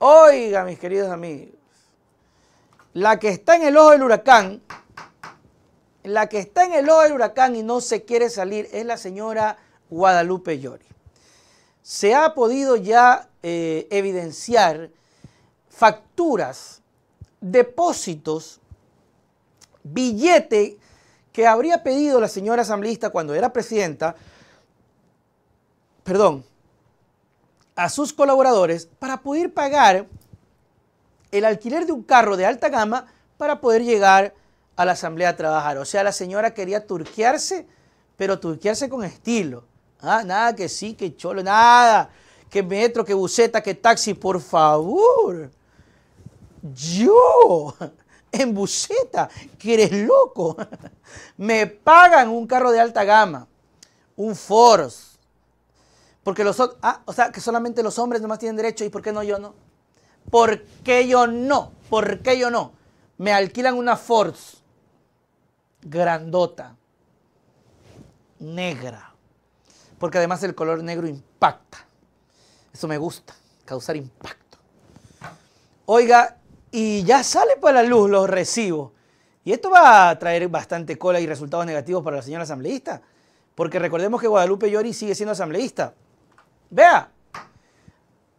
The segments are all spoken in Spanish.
Oiga, mis queridos amigos, la que está en el ojo del huracán, la que está en el ojo del huracán y no se quiere salir es la señora Guadalupe Llori. Se ha podido ya eh, evidenciar facturas, depósitos, billete que habría pedido la señora asambleísta cuando era presidenta, perdón, a sus colaboradores para poder pagar el alquiler de un carro de alta gama para poder llegar a la asamblea a trabajar. O sea, la señora quería turquearse, pero turquearse con estilo. Ah, nada que sí, que cholo, nada. Que metro, que buseta, que taxi, por favor. Yo, en buseta, que eres loco. Me pagan un carro de alta gama, un Foros. Porque los ah, o sea, que solamente los hombres nomás tienen derecho y ¿por qué no yo no? ¿Por qué yo no? ¿Por qué yo no? Me alquilan una Ford grandota, negra, porque además el color negro impacta. Eso me gusta, causar impacto. Oiga, y ya sale para la luz los recibos. Y esto va a traer bastante cola y resultados negativos para la señora asambleísta, porque recordemos que Guadalupe Llori sigue siendo asambleísta. Vea,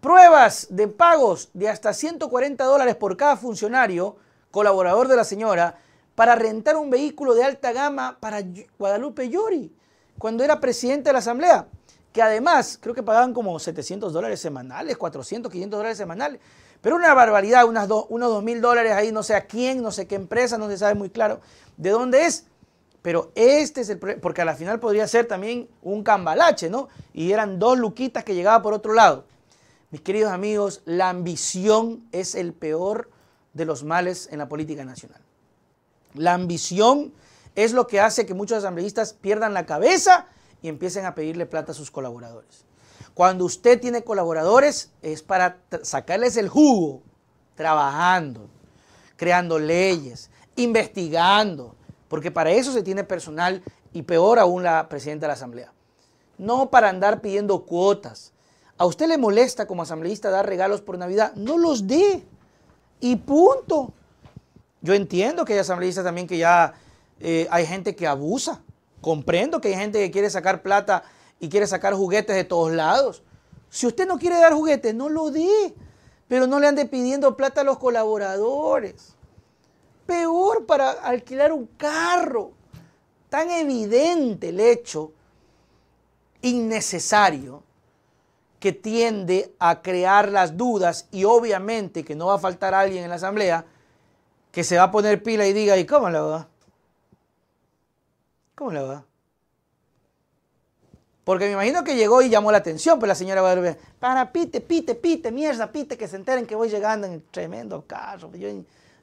pruebas de pagos de hasta 140 dólares por cada funcionario, colaborador de la señora, para rentar un vehículo de alta gama para Guadalupe Yuri, cuando era presidente de la Asamblea, que además creo que pagaban como 700 dólares semanales, 400, 500 dólares semanales, pero una barbaridad, unas unos 2 mil dólares ahí, no sé a quién, no sé qué empresa, no se sabe muy claro de dónde es. Pero este es el problema, porque a la final podría ser también un cambalache, ¿no? Y eran dos luquitas que llegaba por otro lado. Mis queridos amigos, la ambición es el peor de los males en la política nacional. La ambición es lo que hace que muchos asambleístas pierdan la cabeza y empiecen a pedirle plata a sus colaboradores. Cuando usted tiene colaboradores es para sacarles el jugo, trabajando, creando leyes, investigando, porque para eso se tiene personal y peor aún la presidenta de la Asamblea. No para andar pidiendo cuotas. ¿A usted le molesta como asambleísta dar regalos por Navidad? No los dé. Y punto. Yo entiendo que hay asambleístas también que ya eh, hay gente que abusa. Comprendo que hay gente que quiere sacar plata y quiere sacar juguetes de todos lados. Si usted no quiere dar juguetes, no lo dé. Pero no le ande pidiendo plata a los colaboradores peor para alquilar un carro. Tan evidente el hecho innecesario que tiende a crear las dudas y obviamente que no va a faltar alguien en la asamblea que se va a poner pila y diga, ¿y cómo la va? ¿Cómo la va? Porque me imagino que llegó y llamó la atención, pues la señora va a para pite, pite, pite, mierda, pite, que se enteren que voy llegando en tremendo carro. Pues, yo,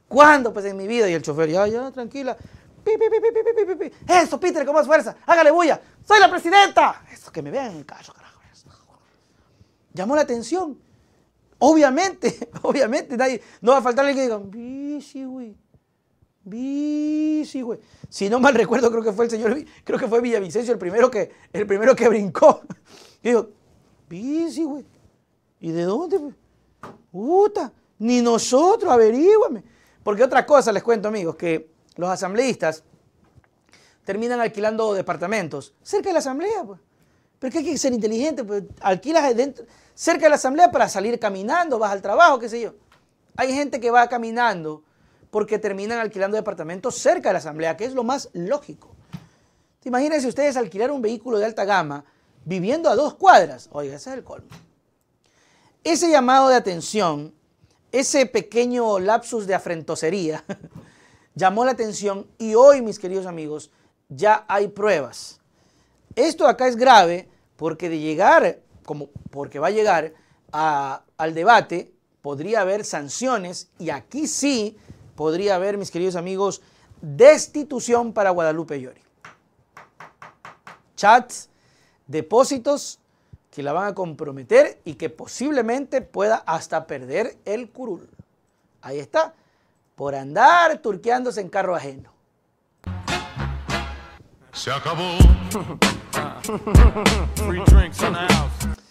¿Cuándo? Pues en mi vida. Y el chofer, ya, ya, tranquila. Eso, Peter, con más fuerza. Hágale bulla. Soy la presidenta. Eso, que me vean en el carro, carajo. Llamó la atención. Obviamente, obviamente, nadie, no va a faltar alguien que diga, bici, güey. Bici, güey. Si no mal recuerdo, creo que fue el señor, creo que fue Villavicencio el primero que, el primero que brincó. Y digo, bici, güey. ¿Y de dónde, Puta, ni nosotros, averígüame. Porque otra cosa les cuento, amigos, que los asambleístas terminan alquilando departamentos cerca de la asamblea. Pues. Pero hay que ser inteligente, pues alquilas dentro, cerca de la asamblea para salir caminando, vas al trabajo, qué sé yo. Hay gente que va caminando porque terminan alquilando departamentos cerca de la asamblea, que es lo más lógico. Imagínense ustedes alquilar un vehículo de alta gama viviendo a dos cuadras. Oiga, ese es el colmo. Ese llamado de atención ese pequeño lapsus de afrentosería llamó la atención y hoy, mis queridos amigos, ya hay pruebas. Esto acá es grave porque de llegar, como porque va a llegar al debate, podría haber sanciones y aquí sí podría haber, mis queridos amigos, destitución para Guadalupe Llori. Chats, depósitos que la van a comprometer y que posiblemente pueda hasta perder el curul. Ahí está, por andar turqueándose en carro ajeno. Se acabó.